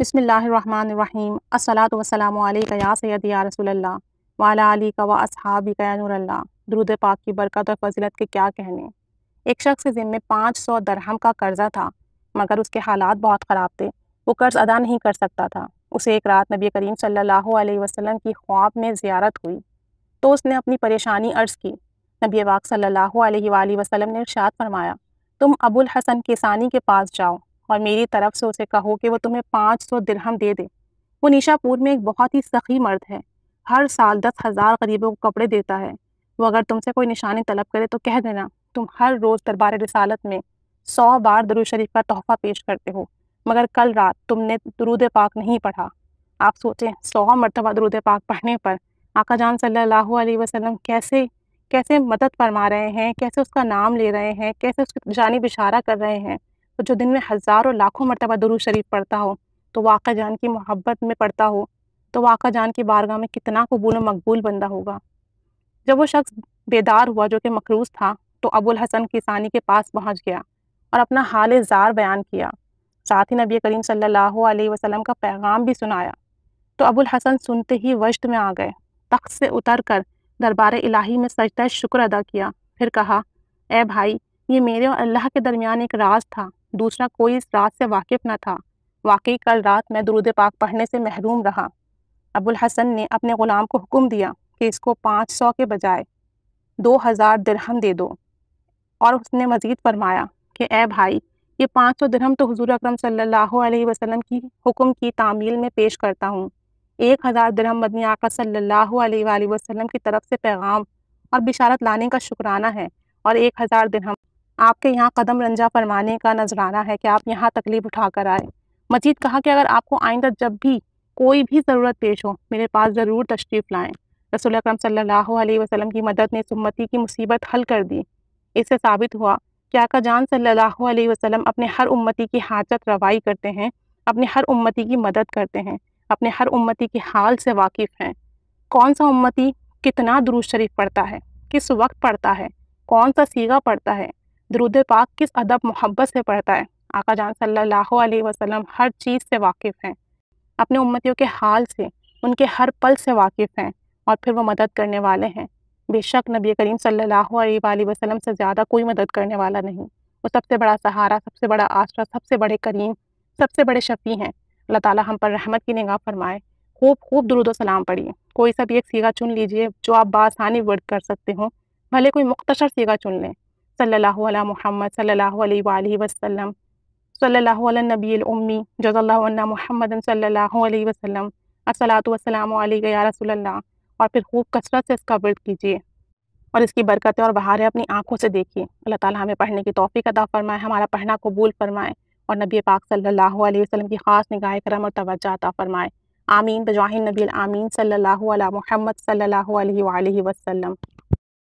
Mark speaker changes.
Speaker 1: बसमीम असलात वसलम या सैद या रसोल्ला वाला अली का व असहाबी का दरुद पाक की बरकत और फजीलत के क्या कहने एक शख्स के ज़िम्मे पाँच सौ दरहम का कर्ज़ा था मगर उसके हालात बहुत ख़राब थे वो कर्ज़ अदा नहीं कर सकता था उसे एक रात नबी करीम सल्लल्लाहु अलैहि वसल्लम की ख्वाब में ज़्यारत हुई तो उसने अपनी परेशानी अर्ज़ की नबी वाक सल्लल्लाहु अलैहि वसल्लम ने इरशाद फरमाया तुम अबुल हसन किसानी के पास जाओ और मेरी तरफ से उसे कहो कि वो तुम्हें पाँच सौ दिरहम दे दे वो निशापुर में एक बहुत ही सखी मर्द है हर साल दस हज़ार गरीबों को कपड़े देता है वो अगर तुमसे कोई निशानी तलब करे तो कह देना तुम हर रोज़ दरबार रसालत में सौ बार दरुज शरीफ का तोहफा पेश करते हो मगर कल रात तुमने दरूद पाक नहीं पढ़ा आप सोचें सौ मरतबा दरूद पाक पढ़ने पर आका जान सल्लल्लाहु अलैहि वसल्लम कैसे कैसे मदद फरमा रहे हैं कैसे उसका नाम ले रहे हैं कैसे उसकी जानी इशारा कर रहे हैं तो जो दिन में हज़ारों लाखों मरतबा दरू शरीफ पढ़ता हो तो वाक़ जान की मोहब्बत में पढ़ता हो तो वाक़ जान की बारगाह में कितना कबूल मकबूल बंदा होगा जब वो शख्स बेदार हुआ जो कि मकरूज था तो अबुल हसन किसानी के पास पहुंच गया और अपना हाल ज़ार बयान किया साथ ही नबी करीम सल्लल्लाहु अलैहि वसल्लम का पैगाम भी सुनाया तो अबुल हसन सुनते ही वश्त में आ गए तख्त से उतर कर दरबार इलाही में सजदा शुक्र अदा किया फिर कहा ए भाई ये मेरे और अल्लाह के दरमियान एक राज था दूसरा कोई इस रात से वाकिफ न था वाकई कल रात मैं दरूद पाक पढ़ने से महरूम रहा अबुल हसन ने अपने ग़ुलाम को हुक्म दिया कि इसको पाँच सौ के बजाय दो हज़ार दिरहम दे दो और उसने मज़ीद फरमाया कि ए भाई ये पाँच सौ दिरहम तो हजूर अक्रम सल्लल्लाहु अलैहि वसल्लम की हुक्म की तामील में पेश करता हूँ एक हज़ार दिरहम मदनी आका सल्लल्लाहु अलैहि वसल्लम की तरफ से पैगाम और बिशारत लाने का शुक्राना है और एक हज़ार दिरहम आपके यहाँ कदम रंजा फरमाने का नजराना है कि आप यहाँ तकलीफ़ उठा कर आए मजीद कहा कि अगर आपको आइंदा जब भी कोई भी ज़रूरत पेश हो मेरे पास ज़रूर तशरीफ़ लाएँ रसोल अक्रम सल्लल्लाहु वसम की मदद ने सुम्मती की मुसीबत हल कर दी इससे साबित हुआ कि आका जान सल्लल्लाहु अलैहि वसल्लम अपने हर उम्मती की हाजत रवाई करते हैं अपने हर उम्मती की मदद करते हैं अपने हर उम्मती के हाल से वाकिफ़ हैं कौन सा उम्मती कितना दुरुज शरीफ पढ़ता है किस वक्त पढ़ता है कौन सा सीगा पढ़ता है दरुद पाक किस अदब मोहब्बत से पढ़ता है आका जान सल्लल्लाहु अलैहि वसल्लम हर चीज़ से वाकिफ़ हैं अपने उम्मतियों के हाल से उनके हर पल से वाकिफ़ हैं और फिर वो मदद करने वाले हैं बेशक नबी करीम सल्लल्लाहु अलैहि वसल्लम से ज़्यादा कोई मदद करने वाला नहीं वो सबसे बड़ा सहारा सबसे बड़ा आसरा सबसे बड़े करीम सबसे बड़े शफ़ी हैं अल्लाह ताला हम पर रहमत की निगाह फरमाए खूब खूब दरुद सलाम पढ़िए कोई सा भी एक सीगा चुन लीजिए जो आप बासानी वर्ड कर सकते हो भले कोई मुख्तसर सीगा चुन लें सल्लल्लाहु अलैहि मोहम्मद सल्लल्लाहु अलैहि वसल्लम सल्लल्लाहु अलैहि नबी उम्मी जज़ल्लाहु अन्ना मोहम्मद सल्लल्लाहु अलैहि वसल्लम अस्सलातु वस्सलामु अलैहि या रसूलल्लाह और फिर खूब कसरत से इसका वर्द कीजिए और इसकी बरकतें और बहारें अपनी आंखों से देखिए अल्लाह ताला हमें पढ़ने की तोफ़ी अदा फरमाए हमारा पढ़ना कबूल फरमाए और नबी पाक सल्लल्लाहु अलैहि वसल्लम की ख़ास निगाह करम और तवज्जो अता फरमाए आमीन बजाहिन नबी आमीन सल्लल्लाहु अला मोहम्मद सल्लल्लाहु अलैहि वसल्लम